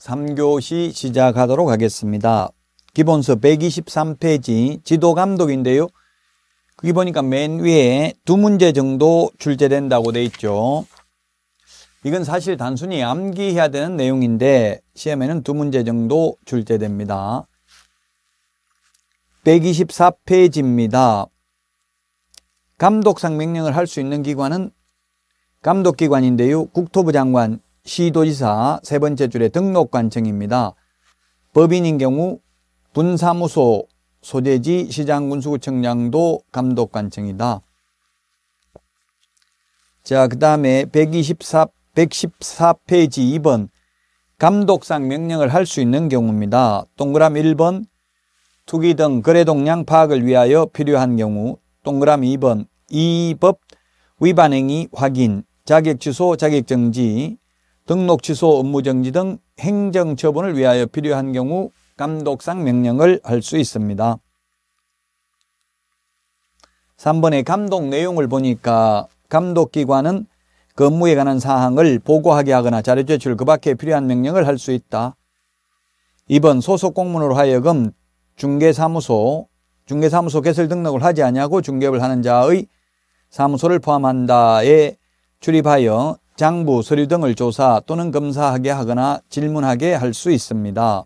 3교시 시작하도록 하겠습니다. 기본서 123페이지 지도 감독인데요. 거기 보니까 맨 위에 두 문제 정도 출제된다고 돼 있죠. 이건 사실 단순히 암기해야 되는 내용인데 시험에는 두 문제 정도 출제됩니다. 124페이지입니다. 감독상 명령을 할 수 있는 기관은 감독기관인데요. 국토부 장관, 시도지사 세 번째 줄에 등록관청입니다. 법인인 경우 분사무소, 소재지, 시장군수구청장도 감독관청이다. 자, 그 다음에 124, 114페이지 2번 감독상 명령을 할 수 있는 경우입니다. 동그라미 1번 투기 등 거래 동량 파악을 위하여 필요한 경우 동그라미 2번 이 법 위반 행위 확인 자격 취소 자격 정지 등록 취소, 업무 정지 등 행정 처분을 위하여 필요한 경우 감독상 명령을 할 수 있습니다. 3번의 감독 내용을 보니까 감독기관은 근무에 그 관한 사항을 보고하게 하거나 자료 제출 그 밖에 필요한 명령을 할 수 있다. 2번 소속 공문으로 하여금 중개사무소, 중개사무소 개설 등록을 하지 않냐고 중개업을 하는 자의 사무소를 포함한다에 출입하여 장부, 서류 등을 조사 또는 검사하게 하거나 질문하게 할 수 있습니다.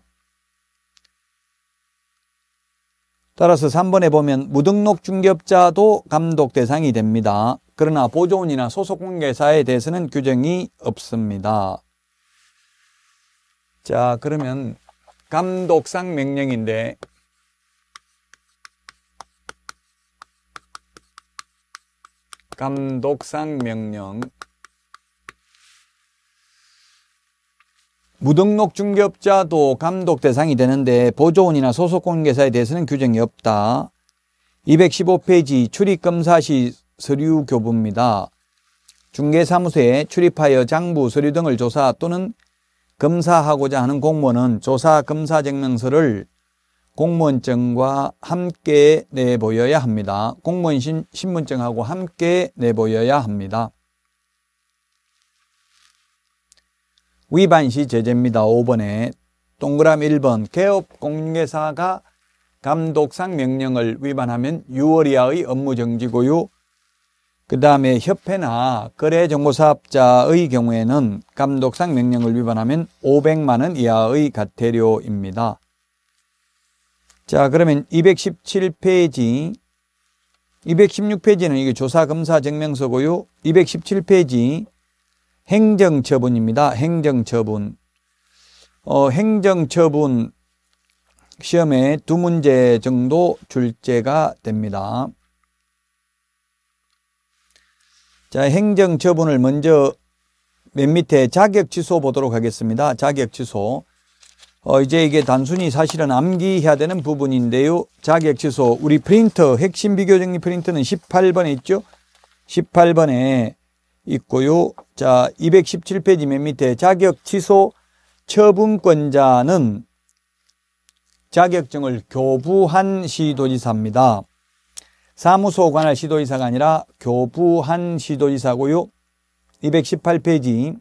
따라서 3번에 보면 무등록 중개업자도 감독 대상이 됩니다. 그러나 보조원이나 소속공개사에 대해서는 규정이 없습니다. 자 그러면 감독상 명령인데 감독상 명령 무등록 중개업자도 감독 대상이 되는데 보조원이나 소속 공계사에 대해서는 규정이 없다. 215페이지 출입검사 시 서류 교부입니다. 중개사무소에 출입하여 장부 서류 등을 조사 또는 검사하고자 하는 공무원은 조사 검사 증명서를 공무원증과 함께 내보여야 합니다. 공무원 신분증하고 함께 내보여야 합니다. 위반시 제재입니다. 5번에 동그라미 1번 개업 공개사가 감독상 명령을 위반하면 6월 이하의 업무 정지 고요그 다음에 협회나 거래정보사업자의 경우에는 감독상 명령을 위반하면 500만원 이하의 과태료입니다. 자 그러면 217페이지 216페이지는 이게 조사검사증명서고요. 217페이지 행정처분입니다. 행정처분. 어, 행정처분 시험에 두 문제 정도 출제가 됩니다. 자, 행정처분을 먼저 맨 밑에 자격 취소 보도록 하겠습니다. 자격 취소. 어, 이제 이게 단순히 사실은 암기해야 되는 부분인데요. 자격 취소. 우리 프린터, 핵심 비교 정리 프린터는 18번에 있죠? 18번에 있고요. 자, 217페이지 맨 밑에 자격 취소 처분권자는 자격증을 교부한 시도지사입니다. 사무소 관할 시도지사가 아니라 교부한 시도지사고요. 218페이지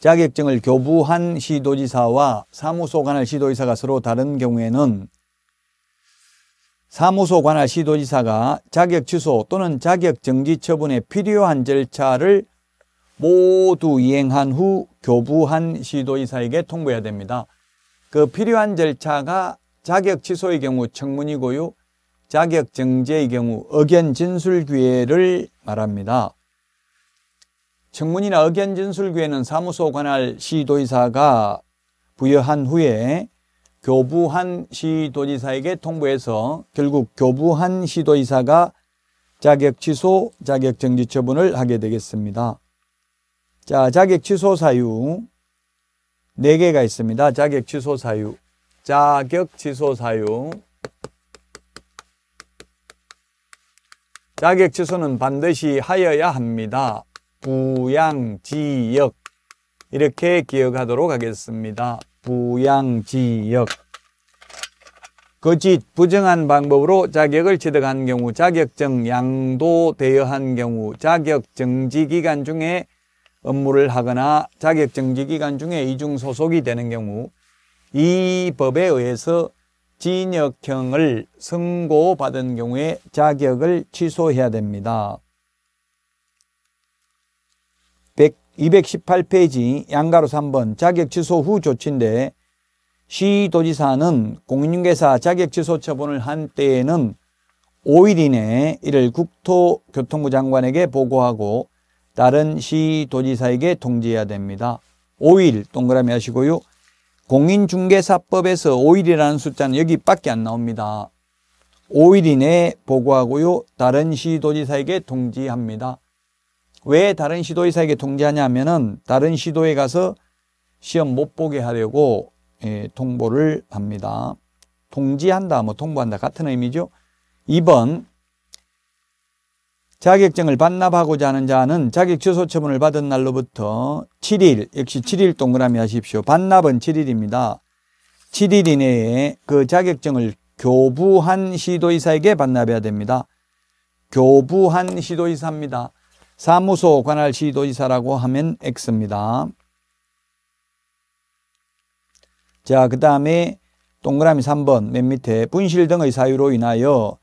자격증을 교부한 시도지사와 사무소 관할 시도지사가 서로 다른 경우에는 사무소 관할 시도지사가 자격 취소 또는 자격 정지 처분에 필요한 절차를 모두 이행한 후 교부한 시도지사에게 통보해야 됩니다. 그 필요한 절차가 자격 취소의 경우 청문이고요. 자격 정지의 경우 의견 진술 기회를 말합니다. 청문이나 의견 진술 기회는 사무소 관할 시도지사가 부여한 후에 교부한 시도지사에게 통보해서 결국 교부한 시도지사가 자격 취소, 자격 정지 처분을 하게 되겠습니다. 자, 자격 취소 사유 4개가 있습니다. 자격 취소 사유. 자격 취소 사유. 자격 취소는 반드시 하여야 합니다. 부양 지역 이렇게 기억하도록 하겠습니다. 부양지역 거짓 부정한 방법으로 자격을 취득한 경우 자격증 양도 대여한 경우 자격정지 기간 중에 업무를 하거나 자격정지 기간 중에 이중 소속이 되는 경우 이 법에 의해서 진역형을 선고받은 경우에 자격을 취소해야 됩니다. 218페이지 양가로 3번 자격 취소 후 조치인데 시도지사는 공인중개사 자격 취소 처분을 한 때에는 5일 이내에 이를 국토교통부 장관에게 보고하고 다른 시도지사에게 통지해야 됩니다. 5일 동그라미 하시고요. 공인중개사법에서 5일이라는 숫자는 여기밖에 안 나옵니다. 5일 이내에 보고하고요. 다른 시도지사에게 통지합니다. 왜 다른 시도의사에게 통지하냐 하면은 다른 시도에 가서 시험 못 보게 하려고 예, 통보를 합니다. 통지한다, 뭐 통보한다 같은 의미죠. 2번 자격증을 반납하고자 하는 자는 자격 취소 처분을 받은 날로부터 7일, 역시 7일 동그라미 하십시오. 반납은 7일입니다. 7일 이내에 그 자격증을 교부한 시도의사에게 반납해야 됩니다. 교부한 시도의사입니다. 사무소 관할 시도지사라고 하면 X입니다. 자, 그 다음에 동그라미 3번 맨 밑에 분실 등의 사유로 인하여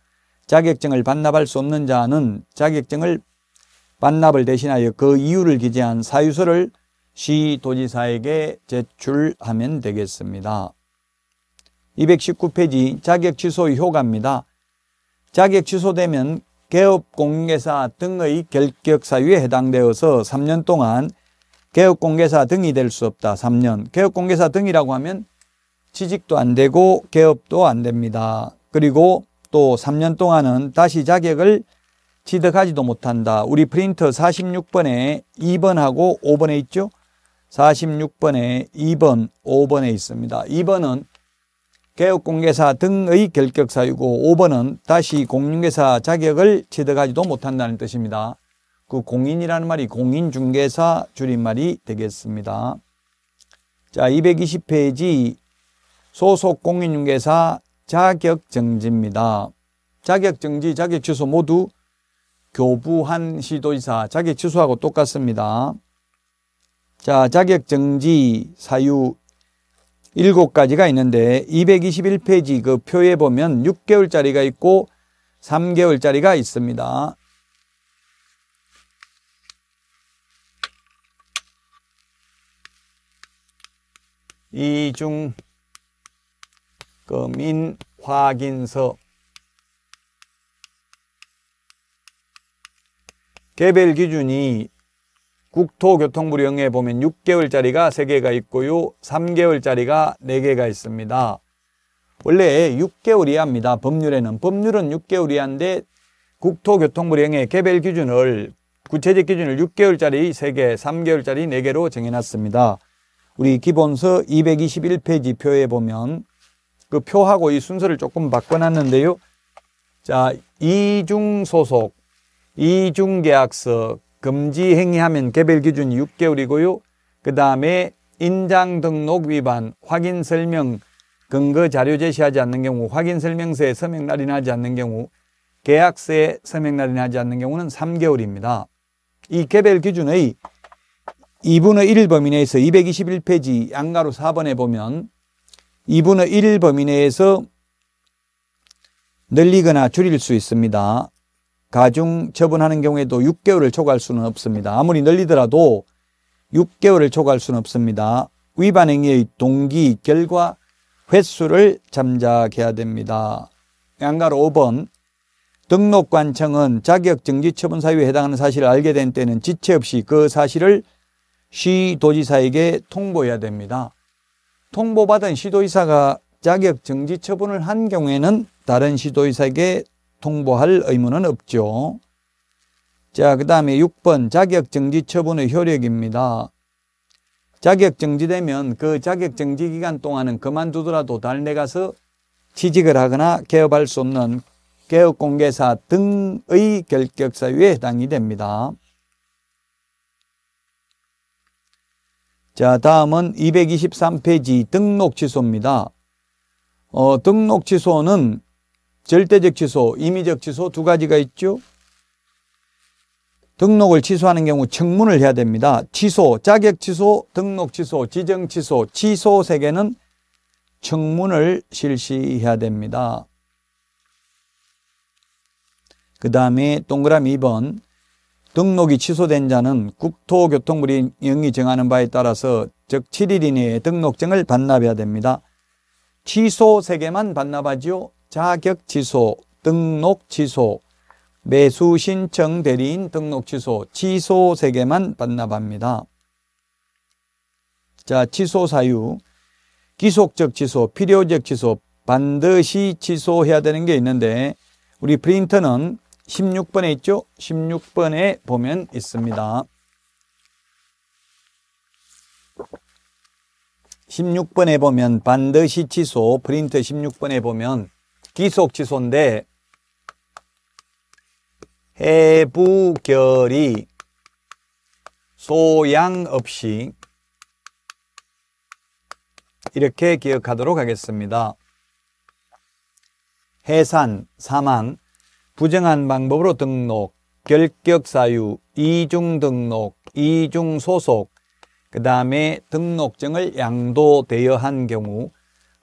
자격증을 반납할 수 없는 자는 자격증을 반납을 대신하여 그 이유를 기재한 사유서를 시도지사에게 제출하면 되겠습니다. 219페이지 자격 취소 효과입니다. 자격 취소되면 개업공개사 등의 결격 사유에 해당되어서 3년 동안 개업공개사 등이 될 수 없다. 3년. 개업공개사 등이라고 하면 취직도 안 되고 개업도 안 됩니다. 그리고 또 3년 동안은 다시 자격을 취득하지도 못한다. 우리 프린터 46번에 2번하고 5번에 있죠? 46번에 2번, 5번에 있습니다. 2번은 개업공개사 등의 결격사유고 5번은 다시 공인중개사 자격을 취득하지도 못한다는 뜻입니다. 그 공인이라는 말이 공인중개사 줄임말이 되겠습니다. 자, 220페이지 소속 공인중개사 자격정지입니다. 자격정지, 자격취소 모두 교부한 시도이사 자격취소하고 똑같습니다. 자, 자격정지 사유 7 가지가 있는데 221페이지 그 표에 보면 6개월짜리가 있고 3개월짜리가 있습니다. 이중 금인 확인서 개별 기준이 국토교통부령에 보면 6개월짜리가 3개가 있고요. 3개월짜리가 4개가 있습니다. 원래 6개월 이하입니다. 법률에는. 법률은 6개월 이하인데 국토교통부령의 개별 기준을 구체적 기준을 6개월짜리 3개, 3개월짜리 4개로 정해놨습니다. 우리 기본서 221페이지 표에 보면 그 표하고 이 순서를 조금 바꿔놨는데요. 자, 이중소속, 이중계약서, 금지 행위하면 개별 기준 6개월이고요. 그 다음에 인장 등록 위반, 확인 설명, 근거 자료 제시하지 않는 경우, 확인 설명서에 서명 날인하지 않는 경우, 계약서에 서명 날인하지 않는 경우는 3개월입니다. 이 개별 기준의 2분의 1 범위 내에서 221페이지 양가로 4번에 보면 2분의 1 범위 내에서 늘리거나 줄일 수 있습니다. 가중 처분하는 경우에도 6개월을 초과할 수는 없습니다. 아무리 늘리더라도 6개월을 초과할 수는 없습니다. 위반 행위의 동기, 결과, 횟수를 잠작해야 됩니다. 양가로 5번 등록관청은 자격정지처분사유에 해당하는 사실을 알게 된 때는 지체 없이 그 사실을 시도지사에게 통보해야 됩니다. 통보받은 시도지사가 자격정지처분을 한 경우에는 다른 시도지사에게 통보할 의무는 없죠. 자, 그 다음에 6번 자격정지 처분의 효력입니다. 자격정지되면 그 자격정지 기간 동안은 그만두더라도 달내 가서 취직을 하거나 개업할 수 없는 개업공개사 등의 결격사유에 해당이 됩니다. 자, 다음은 223페이지 등록 취소입니다. 어, 등록 취소는 절대적 취소, 임의적 취소 두 가지가 있죠. 등록을 취소하는 경우 청문을 해야 됩니다. 취소, 자격 취소, 등록 취소, 지정 취소, 취소 세 개는 청문을 실시해야 됩니다. 그 다음에 동그라미 2번 등록이 취소된 자는 국토교통부령이 정하는 바에 따라서 즉 7일 이내에 등록증을 반납해야 됩니다. 취소 3개만 반납하지요. 자격 취소, 등록 취소, 매수 신청 대리인 등록 취소, 취소 3개만 반납합니다. 자, 취소 사유, 기속적 취소, 필요적 취소, 반드시 취소해야 되는 게 있는데 우리 프린터는 16번에 있죠? 16번에 보면 있습니다. 16번에 보면 반드시 취소, 프린트 16번에 보면 기속 취소인데 해부결이 소양 없이 이렇게 기억하도록 하겠습니다. 해산, 사망, 부정한 방법으로 등록, 결격사유, 이중등록, 이중소속, 그 다음에 등록증을 양도대여한 경우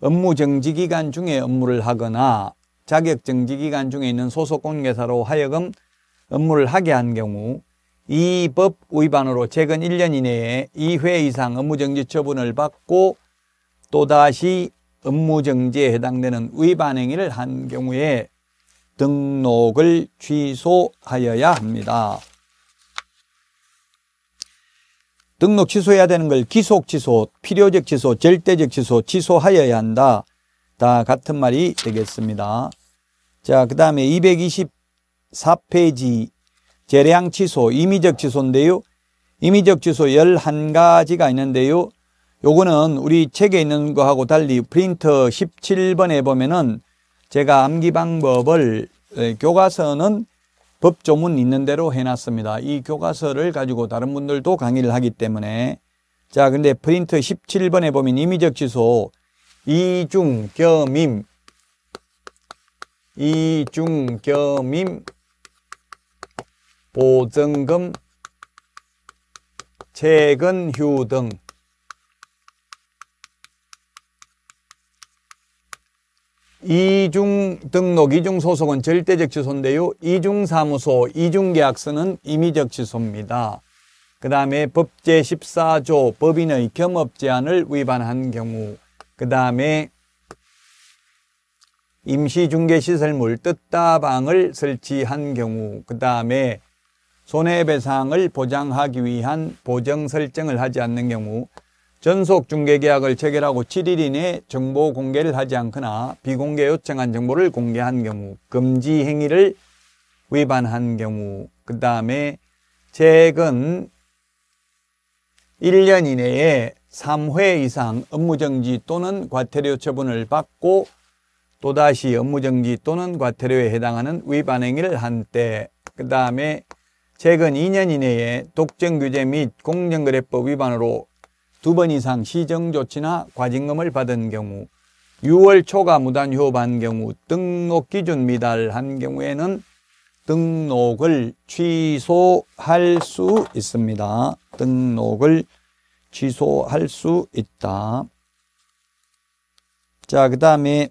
업무 정지 기간 중에 업무를 하거나 자격 정지 기간 중에 있는 소속 공개사로 하여금 업무를 하게 한 경우 이 법 위반으로 최근 1년 이내에 2회 이상 업무 정지 처분을 받고 또다시 업무 정지에 해당되는 위반 행위를 한 경우에 등록을 취소하여야 합니다. 등록 취소해야 되는 걸 기속 취소, 필요적 취소, 절대적 취소, 취소하여야 한다. 다 같은 말이 되겠습니다. 자, 그 다음에 224페이지 재량 취소, 임의적 취소인데요. 임의적 취소 11가지가 있는데요. 요거는 우리 책에 있는 거하고 달리 프린터 17번에 보면은 제가 암기 방법을 교과서는 법조문 있는 대로 해놨습니다. 이 교과서를 가지고 다른 분들도 강의를 하기 때문에 자 근데 프린트 17번에 보면 임의적 취소 이중 겸임 이중 겸임 보증금 채근 휴등 이중 등록, 이중 소속은 절대적 취소인데요. 이중 사무소, 이중 계약서는 임의적 취소입니다. 그 다음에 법제 14조 법인의 겸업 제한을 위반한 경우 그 다음에 임시중개시설물 뜻다방을 설치한 경우 그 다음에 손해배상을 보장하기 위한 보정 설정을 하지 않는 경우 전속 중개계약을 체결하고 7일 이내에 정보 공개를 하지 않거나 비공개 요청한 정보를 공개한 경우 금지 행위를 위반한 경우 그 다음에 최근 1년 이내에 3회 이상 업무정지 또는 과태료 처분을 받고 또다시 업무정지 또는 과태료에 해당하는 위반 행위를 한 때 그 다음에 최근 2년 이내에 독점규제 및 공정거래법 위반으로 두번 이상 시정조치나 과징금을 받은 경우 6월 초가 무단 휴업한 경우 등록 기준 미달한 경우에는 등록을 취소할 수 있습니다. 등록을 취소할 수 있다. 자, 그 다음에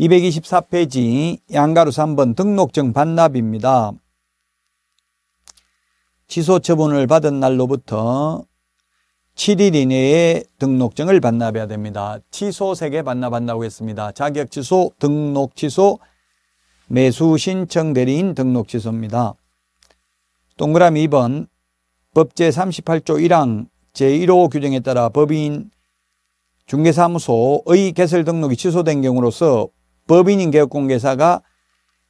224페이지 양가루 3번 등록증 반납입니다. 취소 처분을 받은 날로부터 7일 이내에 등록증을 반납해야 됩니다. 취소 3개 반납한다고 했습니다. 자격 취소, 등록 취소, 매수 신청 대리인 등록 취소입니다. 동그라미 2번 법제 38조 1항 제1호 규정에 따라 법인 중개사무소의 개설 등록이 취소된 경우로서 법인인 개업공개사가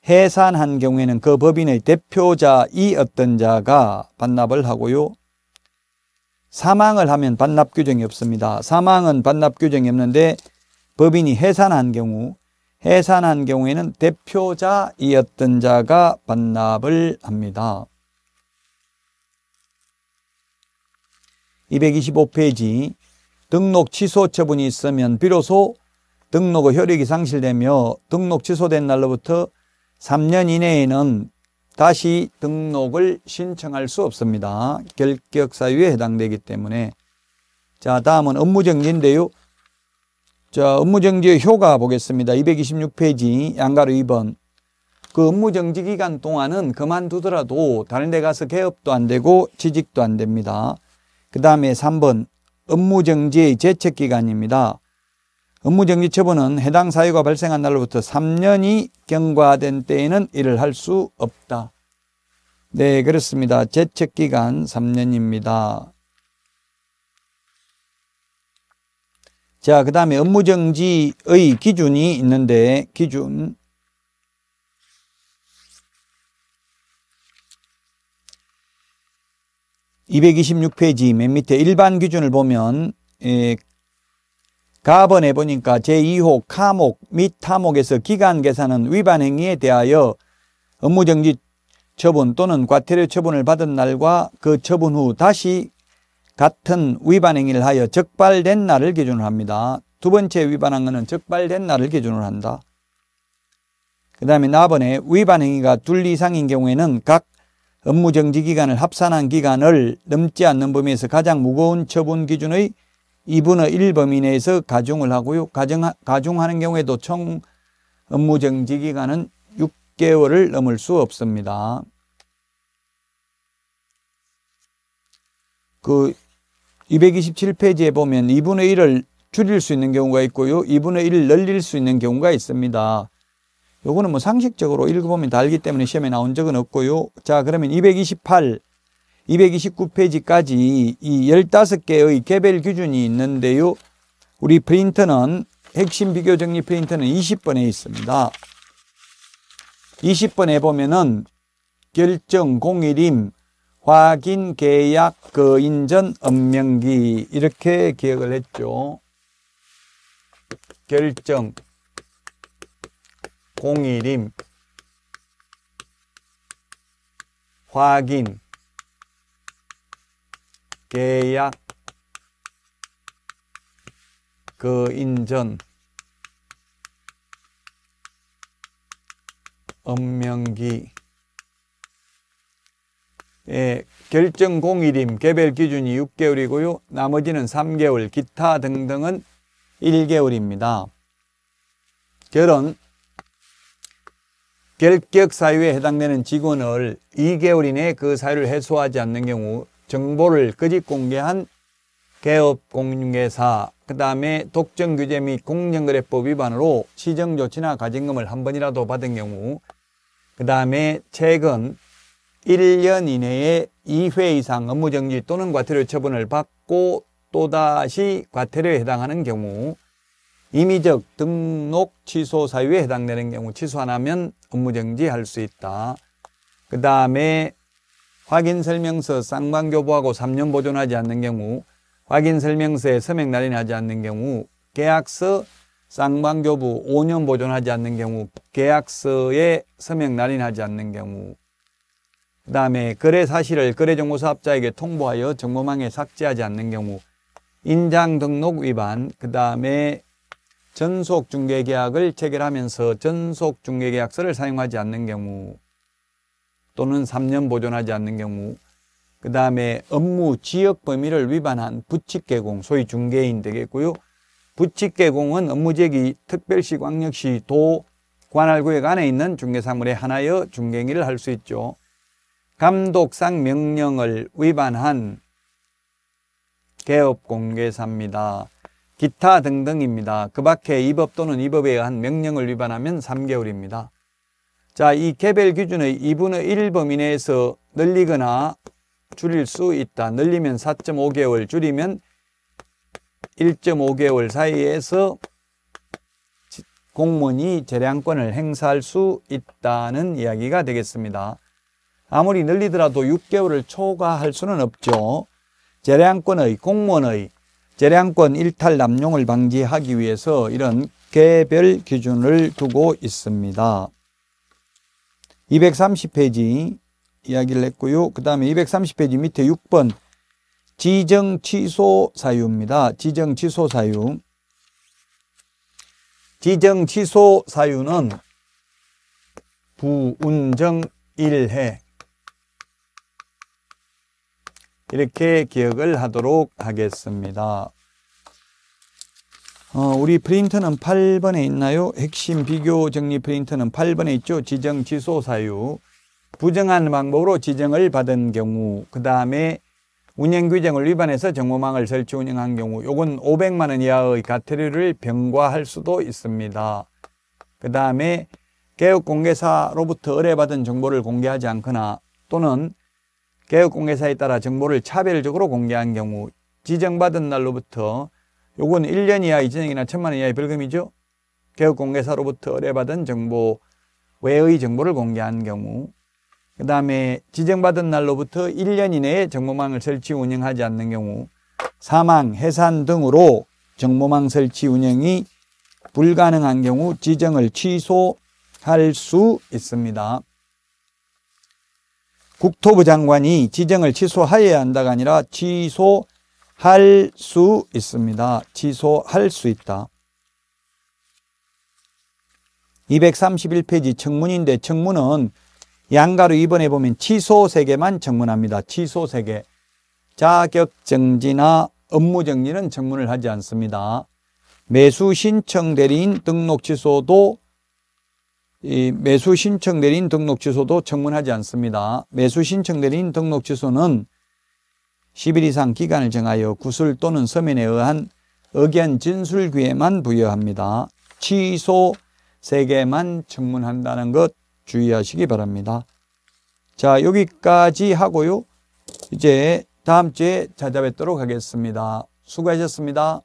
해산한 경우에는 그 법인의 대표자이 어떤 자가 반납을 하고요. 사망을 하면 반납 규정이 없습니다. 사망은 반납 규정이 없는데 법인이 해산한 경우 해산한 경우에는 대표자이었던 자가 반납을 합니다. 225페이지 등록 취소 처분이 있으면 비로소 등록의 효력이 상실되며 등록 취소된 날로부터 3년 이내에는 다시 등록을 신청할 수 없습니다. 결격 사유에 해당되기 때문에 자 다음은 업무정지인데요. 자 업무정지의 효과 보겠습니다. 226페이지 양가로 2번 그 업무정지 기간 동안은 그만두더라도 다른 데 가서 개업도 안 되고 취직도 안 됩니다. 그 다음에 3번 업무정지의 재책기간입니다. 업무정지 처분은 해당 사유가 발생한 날로부터 3년이 경과된 때에는 일을 할 수 없다. 네, 그렇습니다. 제척기간 3년입니다. 자, 그 다음에 업무정지의 기준이 있는데, 기준. 이백이 페이지맨 밑에 일반 기준을 보면 예, 가번에 보니까 제2호 카목 및 타목에서 기간 계산은 위반 행위에 대하여 업무정지 처분 또는 과태료 처분을 받은 날과 그 처분 후 다시 같은 위반 행위를 하여 적발된 날을 기준으로 합니다. 두 번째 위반한 것은 적발된 날을 기준으로 한다. 그 다음에 나번에 위반 행위가 둘 이상인 경우에는 각 업무정지 기간을 합산한 기간을 넘지 않는 범위에서 가장 무거운 처분 기준의 2분의 1범 위내에서 가중을 하고요. 가중, 가중하는 경우에도 총 업무정지 기간은 6개월을 넘을 수 없습니다. 그 227페이지에 보면 2분의 1을 줄일 수 있는 경우가 있고요. 2분의 1을 늘릴 수 있는 경우가 있습니다. 요거는 뭐 상식적으로 읽어보면 다 알기 때문에 시험에 나온 적은 없고요. 자, 그러면 228 229페이지까지 이 15개의 개별 기준이 있는데요. 우리 프린트는 핵심 비교 정리 프린트는 20번에 있습니다. 20번에 보면은 결정 공일임 확인 계약 거인전 음명기 이렇게 기억을 했죠. 결정 공일임 확인 계약 그 인전 엄명기의 예, 결정 공일임 개별 기준이 6개월이고요. 나머지는 3개월, 기타 등등은 1개월입니다. 결혼 결격 사유에 해당되는 직원을 2개월 이내 그 사유를 해소하지 않는 경우 정보를 거짓 공개한 개업 공인중개사 그 다음에 독점 규제 및 공정거래법 위반으로 시정조치나 가진금을한 번이라도 받은 경우 그 다음에 최근 1년 이내에 2회 이상 업무정지 또는 과태료 처분을 받고 또다시 과태료에 해당하는 경우 임의적 등록 취소 사유에 해당되는 경우 취소 안 하면 업무정지 할 수 있다. 그 다음에 확인 설명서 쌍방 교부하고 3년 보존하지 않는 경우, 확인 설명서에 서명 날인하지 않는 경우, 계약서 쌍방 교부 5년 보존하지 않는 경우, 계약서에 서명 날인하지 않는 경우, 그 다음에 거래 사실을 거래 정보 사업자에게 통보하여 정보망에 삭제하지 않는 경우, 인장 등록 위반, 그 다음에 전속 중개계약을 체결하면서 전속 중개계약서를 사용하지 않는 경우, 또는 3년 보존하지 않는 경우 그 다음에 업무 지역 범위를 위반한 부칙개공 소위 중개인 되겠고요 부칙개공은 업무제기 특별시 광역시 도 관할구역 안에 있는 중개사물에 하나여 중개행위를 할 수 있죠 감독상 명령을 위반한 개업공개사입니다 기타 등등입니다 그 밖에 이 법 또는 이법에 의한 명령을 위반하면 3개월입니다 자, 이 개별 기준의 2분의 1 범위 내에서 늘리거나 줄일 수 있다. 늘리면 4.5개월, 줄이면 1.5개월 사이에서 공무원이 재량권을 행사할 수 있다는 이야기가 되겠습니다. 아무리 늘리더라도 6개월을 초과할 수는 없죠. 재량권의 공무원의 재량권 일탈 남용을 방지하기 위해서 이런 개별 기준을 두고 있습니다. 230페이지 이야기를 했고요. 그 다음에 230페이지 밑에 6번 지정 취소 사유입니다. 지정 취소 사유. 지정 취소 사유는 부운정 일해 이렇게 기억을 하도록 하겠습니다. 어, 우리 프린터는 8번에 있나요? 핵심 비교 정리 프린터는 8번에 있죠. 지정 지소 사유. 부정한 방법으로 지정을 받은 경우. 그 다음에 운영 규정을 위반해서 정보망을 설치 운영한 경우. 요건 500만 원 이하의 가태료를 병과할 수도 있습니다. 그 다음에 개혁공개사로부터 의뢰받은 정보를 공개하지 않거나 또는 개혁공개사에 따라 정보를 차별적으로 공개한 경우 지정받은 날로부터 요건 1년 이하 이진이나1 천만 원 이하의 벌금이죠. 개업공개사로부터 의뢰받은 정보 외의 정보를 공개한 경우 그 다음에 지정받은 날로부터 1년 이내에 정보망을 설치 운영하지 않는 경우 사망, 해산 등으로 정보망 설치 운영이 불가능한 경우 지정을 취소할 수 있습니다. 국토부 장관이 지정을 취소하여야 한다가 아니라 취소 할수 있습니다. 취소할 수 있다. 231페이지 청문인데 청문은 양가로 입번해 보면 취소 세개만 청문합니다. 취소 세개 자격 정지나 업무 정리는 청문을 하지 않습니다. 매수 신청 대리인 등록 취소도 이 매수 신청 대리인 등록 취소도 청문하지 않습니다. 매수 신청 대리인 등록 취소는 10일 이상 기간을 정하여 구술 또는 서면에 의한 의견 진술 귀에만 부여합니다. 취소 3개만 청문한다는 것 주의하시기 바랍니다. 자 여기까지 하고요. 이제 다음 주에 찾아뵙도록 하겠습니다. 수고하셨습니다.